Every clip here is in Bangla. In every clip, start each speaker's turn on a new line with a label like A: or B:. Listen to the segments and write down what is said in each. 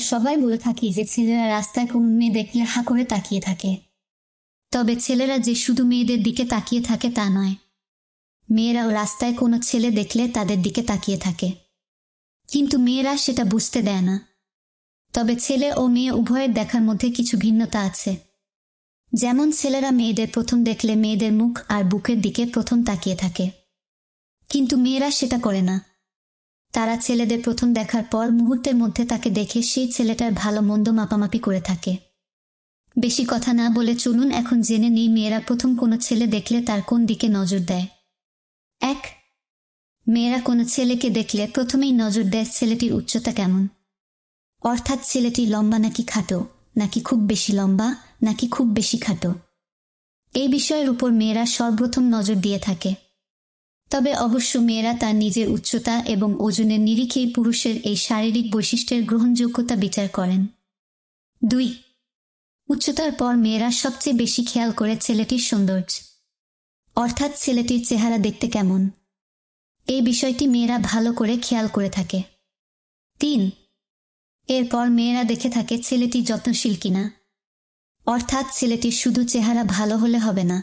A: আমরা সবাই বলে থাকি যে ছেলেরা রাস্তায় কোনো মেয়ে দেখলে হা করে তাকিয়ে থাকে তবে ছেলেরা যে শুধু মেয়েদের দিকে তাকিয়ে থাকে তা নয় মেয়েরাও রাস্তায় কোনো ছেলে দেখলে তাদের দিকে তাকিয়ে থাকে কিন্তু মেয়েরা সেটা বুঝতে দেয় না তবে ছেলে ও মেয়ে উভয়ের দেখার মধ্যে কিছু ভিন্নতা আছে যেমন ছেলেরা মেয়েদের প্রথম দেখলে মেয়েদের মুখ আর বুকের দিকে প্রথম তাকিয়ে থাকে কিন্তু মেয়েরা সেটা করে না তারা ছেলেদের প্রথম দেখার পর মুহূর্তের মধ্যে তাকে দেখে সেই ছেলেটার ভালো মন্দ মাপামাপি করে থাকে বেশি কথা না বলে চলুন এখন জেনে নেই মেয়েরা প্রথম কোনো ছেলে দেখলে তার কোন দিকে নজর দেয় এক মেয়েরা কোনো ছেলেকে দেখলে প্রথমেই নজর দেয় ছেলেটির উচ্চতা কেমন অর্থাৎ ছেলেটি লম্বা নাকি খাটো নাকি খুব বেশি লম্বা নাকি খুব বেশি খাটো এই বিষয়ের উপর মেয়েরা সর্বপ্রথম নজর দিয়ে থাকে তবে অবশ্য মেয়েরা তার নিজের উচ্চতা এবং ওজনের নিরিখেই পুরুষের এই শারীরিক বৈশিষ্ট্যের গ্রহণযোগ্যতা বিচার করেন দুই উচ্চতার পর মেয়েরা সবচেয়ে বেশি খেয়াল করে ছেলেটির সৌন্দর্য অর্থাৎ ছেলেটির চেহারা দেখতে কেমন এই বিষয়টি মেয়েরা ভালো করে খেয়াল করে থাকে তিন এরপর মেয়েরা দেখে থাকে ছেলেটি যত্নশীল কিনা অর্থাৎ ছেলেটির শুধু চেহারা ভালো হলে হবে না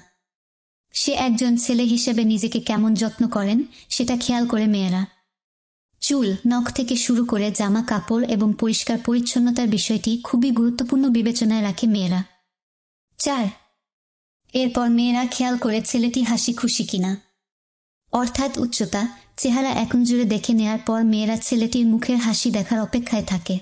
A: সে একজন ছেলে হিসেবে নিজেকে কেমন যত্ন করেন সেটা খেয়াল করে মেয়েরা চুল নখ থেকে শুরু করে জামা কাপড় এবং পরিষ্কার পরিচ্ছন্নতার বিষয়টি খুবই গুরুত্বপূর্ণ বিবেচনায় রাখে মেয়েরা চার এরপর মেয়েরা খেয়াল করে ছেলেটি হাসি খুশি কিনা অর্থাৎ উচ্চতা চেহারা এখন জুড়ে দেখে নেয়ার পর মেয়েরা ছেলেটির মুখের হাসি দেখার অপেক্ষায় থাকে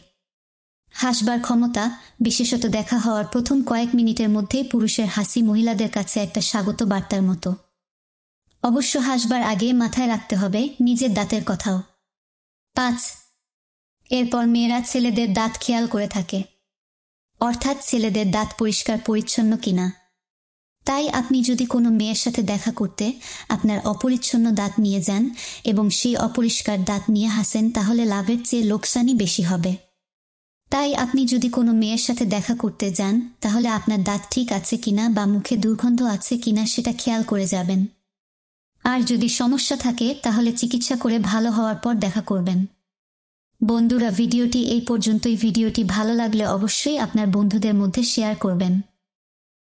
A: হাসবার ক্ষমতা বিশেষত দেখা হওয়ার প্রথম কয়েক মিনিটের মধ্যেই পুরুষের হাসি মহিলাদের কাছে একটা স্বাগত বার্তার মতো অবশ্য হাসবার আগে মাথায় রাখতে হবে নিজের দাঁতের কথাও পাঁচ এরপর মেয়েরা ছেলেদের দাঁত খেয়াল করে থাকে অর্থাৎ ছেলেদের দাঁত পরিষ্কার পরিচ্ছন্ন কিনা তাই আপনি যদি কোনো মেয়ের সাথে দেখা করতে আপনার অপরিচ্ছন্ন দাঁত নিয়ে যান এবং সেই অপরিষ্কার দাঁত নিয়ে হাসেন তাহলে লাভের চেয়ে লোকসানই বেশি হবে তাই আপনি যদি কোনো মেয়ের সাথে দেখা করতে যান তাহলে আপনার দাঁত ঠিক আছে কিনা বা মুখে দুর্গন্ধ আছে কিনা সেটা খেয়াল করে যাবেন আর যদি সমস্যা থাকে তাহলে চিকিৎসা করে ভালো হওয়ার পর দেখা করবেন বন্ধুরা ভিডিওটি এই পর্যন্তই ভিডিওটি ভালো লাগলে অবশ্যই আপনার বন্ধুদের মধ্যে শেয়ার করবেন